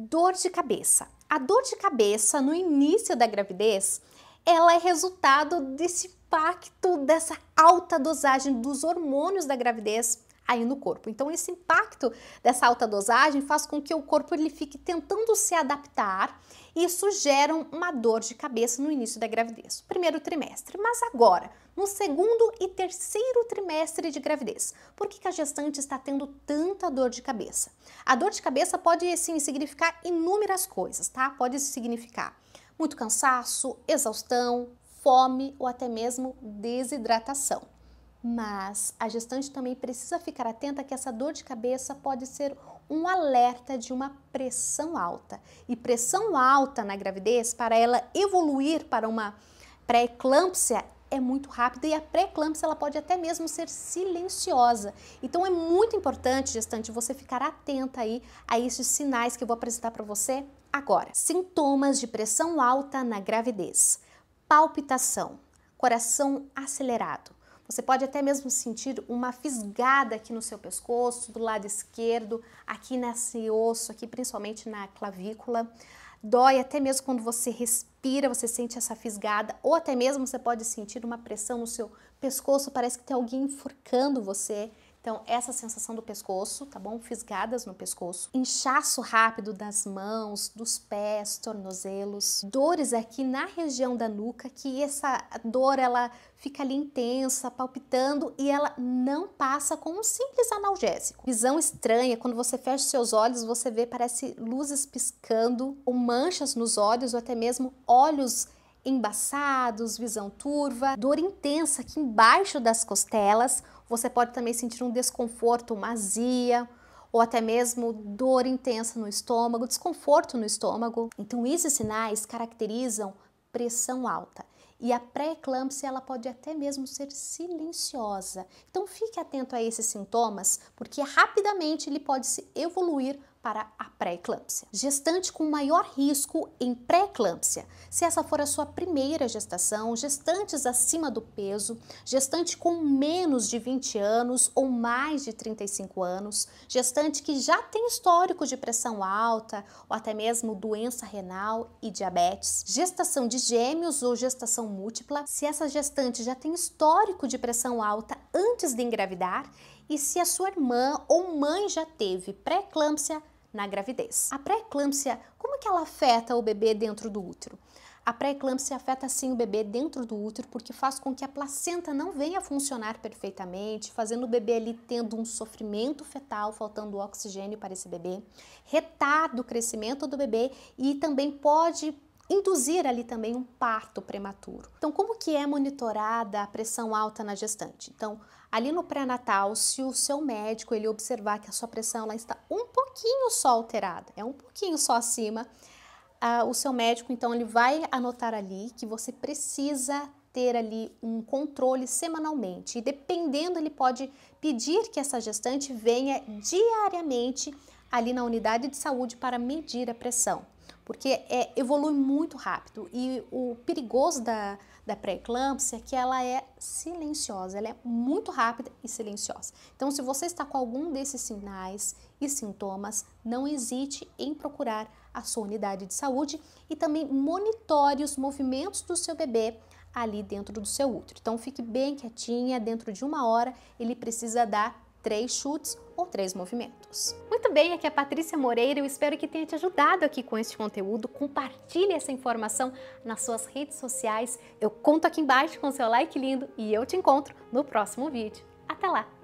Dor de cabeça. A dor de cabeça no início da gravidez, ela é resultado desse impacto dessa alta dosagem dos hormônios da gravidez aí no corpo. Então esse impacto dessa alta dosagem faz com que o corpo ele fique tentando se adaptar e isso gera uma dor de cabeça no início da gravidez, primeiro trimestre. Mas agora, no segundo e terceiro trimestre de gravidez, por que, que a gestante está tendo tanta dor de cabeça? A dor de cabeça pode sim significar inúmeras coisas, tá? Pode significar muito cansaço, exaustão, fome ou até mesmo desidratação. Mas a gestante também precisa ficar atenta que essa dor de cabeça pode ser um alerta de uma pressão alta. E pressão alta na gravidez, para ela evoluir para uma pré-eclâmpsia, é muito rápida e a pré-eclâmpsia ela pode até mesmo ser silenciosa. Então é muito importante, gestante, você ficar atenta aí a esses sinais que eu vou apresentar para você agora. Sintomas de pressão alta na gravidez. Palpitação, coração acelerado, você pode até mesmo sentir uma fisgada aqui no seu pescoço, do lado esquerdo, aqui nesse osso, aqui principalmente na clavícula. Dói até mesmo quando você respira, você sente essa fisgada, ou até mesmo você pode sentir uma pressão no seu pescoço, parece que tem alguém enforcando você. Então, essa sensação do pescoço, tá bom? Fisgadas no pescoço, inchaço rápido das mãos, dos pés, tornozelos, dores aqui na região da nuca, que essa dor ela fica ali intensa, palpitando e ela não passa com um simples analgésico. Visão estranha, quando você fecha seus olhos, você vê parece luzes piscando, ou manchas nos olhos, ou até mesmo olhos embaçados, visão turva, dor intensa aqui embaixo das costelas. Você pode também sentir um desconforto, uma azia, ou até mesmo dor intensa no estômago, desconforto no estômago. Então, esses sinais caracterizam pressão alta. E a pré-eclâmpsia ela pode até mesmo ser silenciosa. Então fique atento a esses sintomas, porque rapidamente ele pode se evoluir para a pré-eclâmpsia. Gestante com maior risco em pré-eclâmpsia, se essa for a sua primeira gestação, gestantes acima do peso, gestante com menos de 20 anos ou mais de 35 anos, gestante que já tem histórico de pressão alta ou até mesmo doença renal e diabetes, gestação de gêmeos ou gestação múltipla, se essa gestante já tem histórico de pressão alta antes de engravidar e se a sua irmã ou mãe já teve pré-eclâmpsia na gravidez. A pré-eclâmpsia, como que ela afeta o bebê dentro do útero? A pré-eclâmpsia afeta sim o bebê dentro do útero porque faz com que a placenta não venha a funcionar perfeitamente, fazendo o bebê ali tendo um sofrimento fetal, faltando oxigênio para esse bebê, retarda o crescimento do bebê e também pode induzir ali também um parto prematuro. Então, como que é monitorada a pressão alta na gestante? Então, ali no pré-natal, se o seu médico ele observar que a sua pressão está um pouquinho só alterada, é um pouquinho só acima, ah, o seu médico então ele vai anotar ali que você precisa ter ali um controle semanalmente e dependendo ele pode pedir que essa gestante venha diariamente ali na unidade de saúde para medir a pressão porque é, evolui muito rápido. E o perigoso da, da pré-eclâmpsia é que ela é silenciosa, ela é muito rápida e silenciosa. Então, se você está com algum desses sinais e sintomas, não hesite em procurar a sua unidade de saúde e também monitore os movimentos do seu bebê ali dentro do seu útero. Então, fique bem quietinha, dentro de uma hora ele precisa dar três chutes três movimentos. Muito bem, aqui é a Patrícia Moreira, eu espero que tenha te ajudado aqui com este conteúdo. Compartilhe essa informação nas suas redes sociais. Eu conto aqui embaixo com seu like lindo e eu te encontro no próximo vídeo. Até lá!